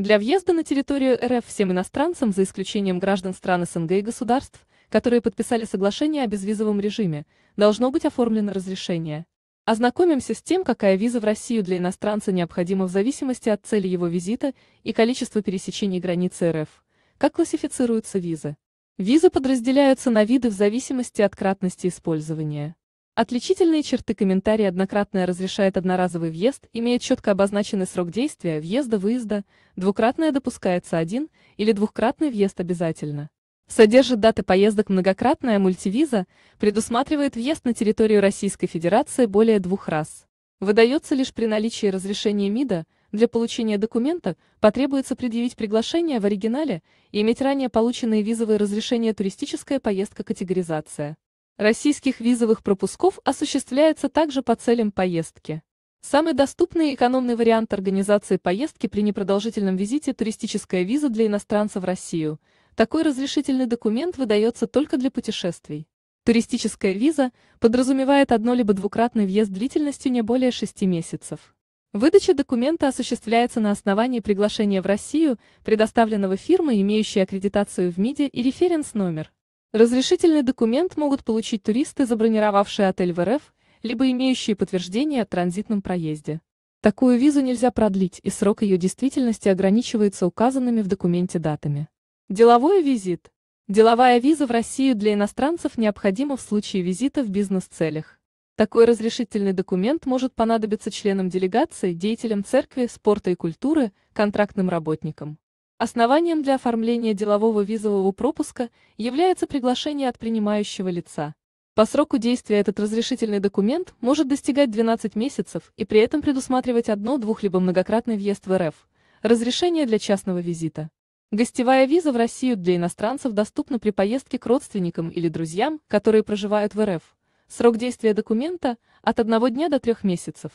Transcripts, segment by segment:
Для въезда на территорию РФ всем иностранцам, за исключением граждан стран СНГ и государств, которые подписали соглашение о безвизовом режиме, должно быть оформлено разрешение. Ознакомимся с тем, какая виза в Россию для иностранца необходима в зависимости от цели его визита и количества пересечений границы РФ. Как классифицируются визы? Визы подразделяются на виды в зависимости от кратности использования. Отличительные черты комментария «Однократное разрешает одноразовый въезд» имеет четко обозначенный срок действия въезда-выезда, двукратное допускается один или двукратный въезд обязательно. Содержит даты поездок многократная мультивиза, предусматривает въезд на территорию Российской Федерации более двух раз. Выдается лишь при наличии разрешения МИДа, для получения документа потребуется предъявить приглашение в оригинале и иметь ранее полученные визовые разрешения туристическая поездка категоризация российских визовых пропусков осуществляется также по целям поездки. Самый доступный и экономный вариант организации поездки при непродолжительном визите – туристическая виза для иностранца в Россию. Такой разрешительный документ выдается только для путешествий. Туристическая виза подразумевает одно либо двукратный въезд длительностью не более шести месяцев. Выдача документа осуществляется на основании приглашения в Россию, предоставленного фирмой, имеющей аккредитацию в МИДе и референс-номер. Разрешительный документ могут получить туристы, забронировавшие отель в РФ, либо имеющие подтверждение о транзитном проезде. Такую визу нельзя продлить, и срок ее действительности ограничивается указанными в документе датами. Деловой визит. Деловая виза в Россию для иностранцев необходима в случае визита в бизнес-целях. Такой разрешительный документ может понадобиться членам делегации, деятелям церкви, спорта и культуры, контрактным работникам. Основанием для оформления делового визового пропуска является приглашение от принимающего лица. По сроку действия этот разрешительный документ может достигать 12 месяцев и при этом предусматривать одно, двух либо многократный въезд в РФ. Разрешение для частного визита. Гостевая виза в Россию для иностранцев доступна при поездке к родственникам или друзьям, которые проживают в РФ. Срок действия документа – от одного дня до трех месяцев.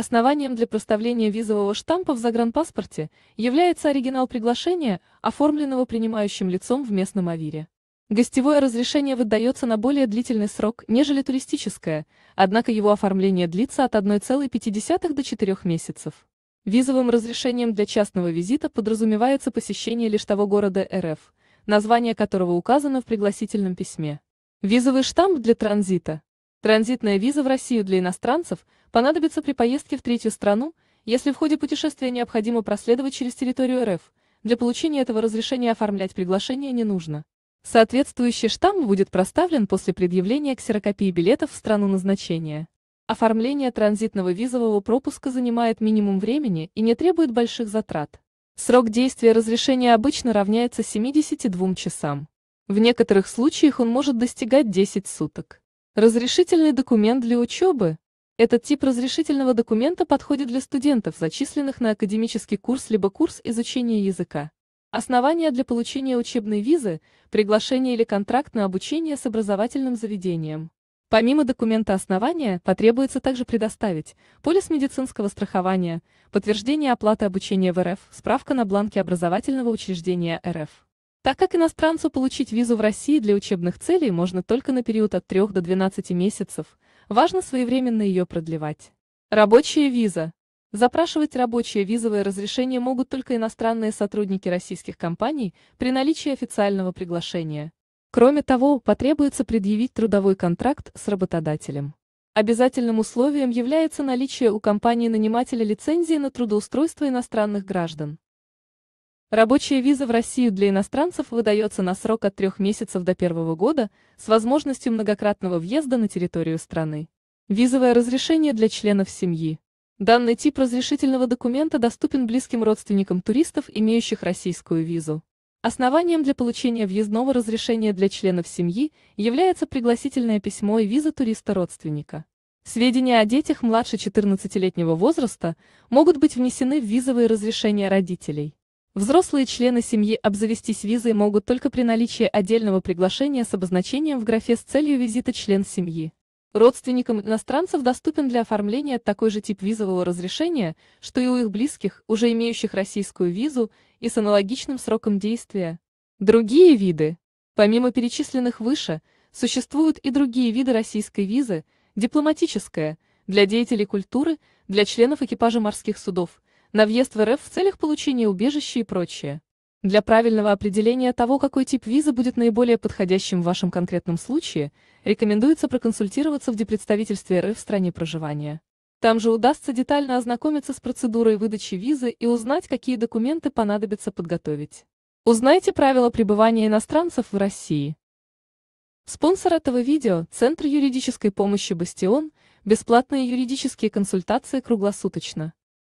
Основанием для проставления визового штампа в загранпаспорте является оригинал приглашения, оформленного принимающим лицом в местном АВИРе. Гостевое разрешение выдается на более длительный срок, нежели туристическое, однако его оформление длится от 1,5 до 4 месяцев. Визовым разрешением для частного визита подразумевается посещение лишь того города РФ, название которого указано в пригласительном письме. Визовый штамп для транзита – Транзитная виза в Россию для иностранцев понадобится при поездке в третью страну, если в ходе путешествия необходимо проследовать через территорию РФ. Для получения этого разрешения оформлять приглашение не нужно. Соответствующий штамп будет проставлен после предъявления ксерокопии билетов в страну назначения. Оформление транзитного визового пропуска занимает минимум времени и не требует больших затрат. Срок действия разрешения обычно равняется 72 часам. В некоторых случаях он может достигать 10 суток. Разрешительный документ для учебы. Этот тип разрешительного документа подходит для студентов, зачисленных на академический курс либо курс изучения языка. Основания для получения учебной визы, приглашение или контракт на обучение с образовательным заведением. Помимо документа основания, потребуется также предоставить полис медицинского страхования, подтверждение оплаты обучения в РФ, справка на бланке образовательного учреждения РФ. Так как иностранцу получить визу в России для учебных целей можно только на период от 3 до 12 месяцев, важно своевременно ее продлевать. Рабочая виза. Запрашивать рабочее визовое разрешение могут только иностранные сотрудники российских компаний при наличии официального приглашения. Кроме того, потребуется предъявить трудовой контракт с работодателем. Обязательным условием является наличие у компании-нанимателя лицензии на трудоустройство иностранных граждан. Рабочая виза в Россию для иностранцев выдается на срок от трех месяцев до первого года с возможностью многократного въезда на территорию страны. Визовое разрешение для членов семьи. Данный тип разрешительного документа доступен близким родственникам туристов, имеющих российскую визу. Основанием для получения въездного разрешения для членов семьи является пригласительное письмо и виза туриста-родственника. Сведения о детях младше 14-летнего возраста могут быть внесены в визовые разрешения родителей. Взрослые члены семьи обзавестись визой могут только при наличии отдельного приглашения с обозначением в графе с целью визита член семьи. Родственникам иностранцев доступен для оформления такой же тип визового разрешения, что и у их близких, уже имеющих российскую визу и с аналогичным сроком действия. Другие виды. Помимо перечисленных выше, существуют и другие виды российской визы, дипломатическая, для деятелей культуры, для членов экипажа морских судов – на въезд в РФ в целях получения убежища и прочее. Для правильного определения того, какой тип визы будет наиболее подходящим в вашем конкретном случае, рекомендуется проконсультироваться в депредставительстве РФ в стране проживания. Там же удастся детально ознакомиться с процедурой выдачи визы и узнать, какие документы понадобится подготовить. Узнайте правила пребывания иностранцев в России. Спонсор этого видео – Центр юридической помощи «Бастион», бесплатные юридические консультации круглосуточно.